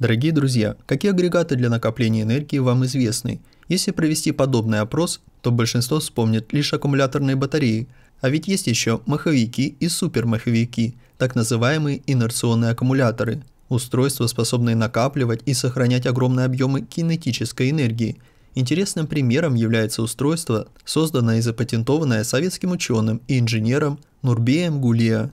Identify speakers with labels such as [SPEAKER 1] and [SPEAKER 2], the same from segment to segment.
[SPEAKER 1] Дорогие друзья, какие агрегаты для накопления энергии вам известны? Если провести подобный опрос, то большинство вспомнит лишь аккумуляторные батареи, а ведь есть еще маховики и супермаховики, так называемые инерционные аккумуляторы, устройства, способные накапливать и сохранять огромные объемы кинетической энергии. Интересным примером является устройство, созданное и запатентованное советским ученым и инженером Нурбеем Гулия.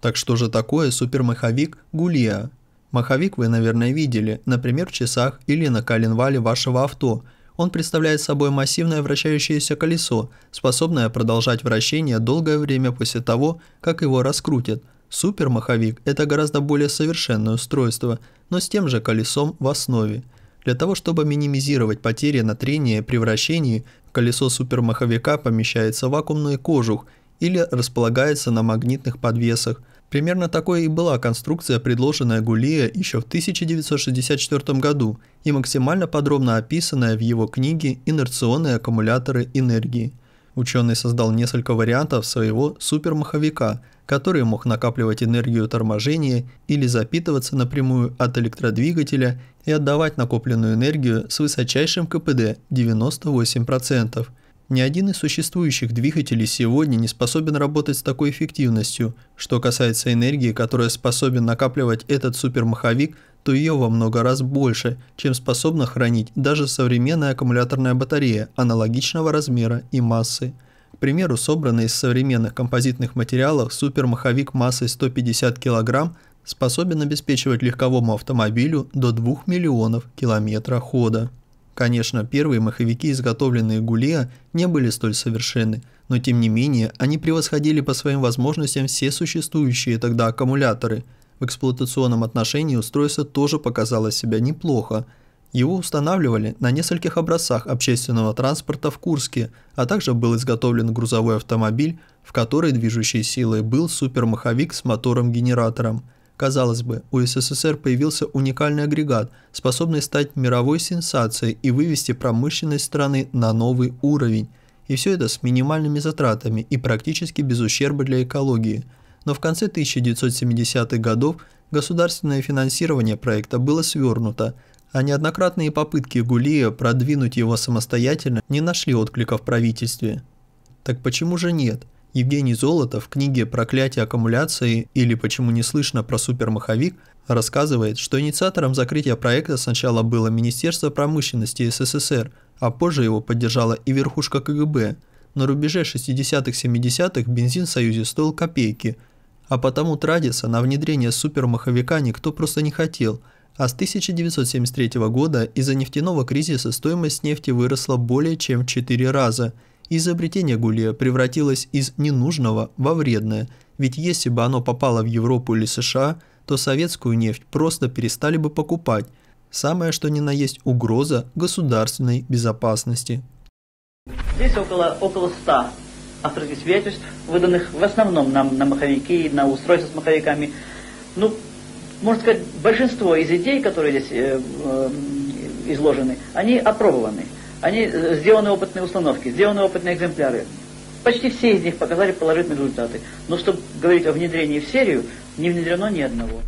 [SPEAKER 1] Так что же такое супермаховик Гулия? Маховик вы, наверное, видели, например, в часах или на коленвале вашего авто. Он представляет собой массивное вращающееся колесо, способное продолжать вращение долгое время после того, как его раскрутят. Супермаховик – это гораздо более совершенное устройство, но с тем же колесом в основе. Для того, чтобы минимизировать потери на трение при вращении, колесо супермаховика помещается в вакуумный кожух или располагается на магнитных подвесах – Примерно такой и была конструкция, предложенная Гулия еще в 1964 году и максимально подробно описанная в его книге «Инерционные аккумуляторы энергии». Ученый создал несколько вариантов своего супермаховика, который мог накапливать энергию торможения или запитываться напрямую от электродвигателя и отдавать накопленную энергию с высочайшим КПД 98%. Ни один из существующих двигателей сегодня не способен работать с такой эффективностью. Что касается энергии, которая способен накапливать этот супермаховик, то ее во много раз больше, чем способна хранить даже современная аккумуляторная батарея аналогичного размера и массы. К примеру, собранный из современных композитных материалов супермаховик массой 150 кг способен обеспечивать легковому автомобилю до 2 миллионов километра хода. Конечно, первые маховики, изготовленные Гулия, не были столь совершенны, но тем не менее они превосходили по своим возможностям все существующие тогда аккумуляторы. В эксплуатационном отношении устройство тоже показало себя неплохо. Его устанавливали на нескольких образцах общественного транспорта в Курске, а также был изготовлен грузовой автомобиль, в которой движущей силой был супермаховик с мотором-генератором – Казалось бы, у СССР появился уникальный агрегат, способный стать мировой сенсацией и вывести промышленность страны на новый уровень. И все это с минимальными затратами и практически без ущерба для экологии. Но в конце 1970-х годов государственное финансирование проекта было свернуто, а неоднократные попытки Гулия продвинуть его самостоятельно не нашли отклика в правительстве. Так почему же нет? Евгений Золотов в книге «Проклятие аккумуляции» или «Почему не слышно про супермаховик» рассказывает, что инициатором закрытия проекта сначала было Министерство промышленности СССР, а позже его поддержала и верхушка КГБ. На рубеже 60-70-х х бензин в Союзе стоил копейки, а потому тратиться на внедрение супермаховика никто просто не хотел, а с 1973 года из-за нефтяного кризиса стоимость нефти выросла более чем в 4 раза – Изобретение Гулия превратилось из ненужного во вредное, ведь если бы оно попало в Европу или США, то советскую нефть просто перестали бы покупать, самое что ни на есть угроза государственной безопасности. Здесь около, около 100 авторских свидетельств, выданных в основном на, на маховики, на устройства с маховиками. Ну, можно сказать, большинство из идей, которые здесь э, э, изложены, они опробованы. Они э, сделаны опытные установки, сделаны опытные экземпляры. Почти все из них показали положительные результаты. Но чтобы говорить о внедрении в серию, не внедрено ни одного.